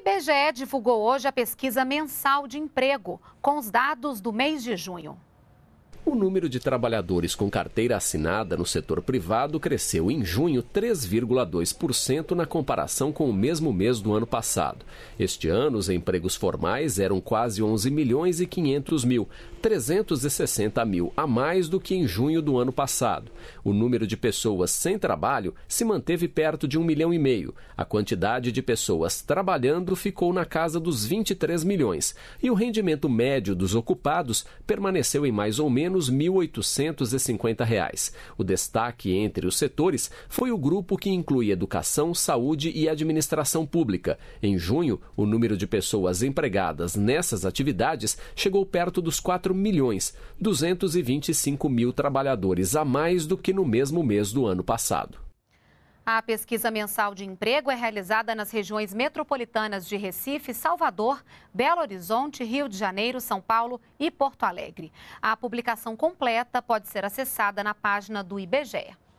IBGE divulgou hoje a pesquisa mensal de emprego, com os dados do mês de junho. O número de trabalhadores com carteira assinada no setor privado cresceu em junho 3,2% na comparação com o mesmo mês do ano passado. Este ano, os empregos formais eram quase 11 milhões e 500 mil, 360 mil a mais do que em junho do ano passado. O número de pessoas sem trabalho se manteve perto de 1 milhão e meio. A quantidade de pessoas trabalhando ficou na casa dos 23 milhões. E o rendimento médio dos ocupados permaneceu em mais ou menos os R$ 1.850. Reais. O destaque entre os setores foi o grupo que inclui educação, saúde e administração pública. Em junho, o número de pessoas empregadas nessas atividades chegou perto dos 4 milhões, 225 mil trabalhadores a mais do que no mesmo mês do ano passado. A pesquisa mensal de emprego é realizada nas regiões metropolitanas de Recife, Salvador, Belo Horizonte, Rio de Janeiro, São Paulo e Porto Alegre. A publicação completa pode ser acessada na página do IBGE.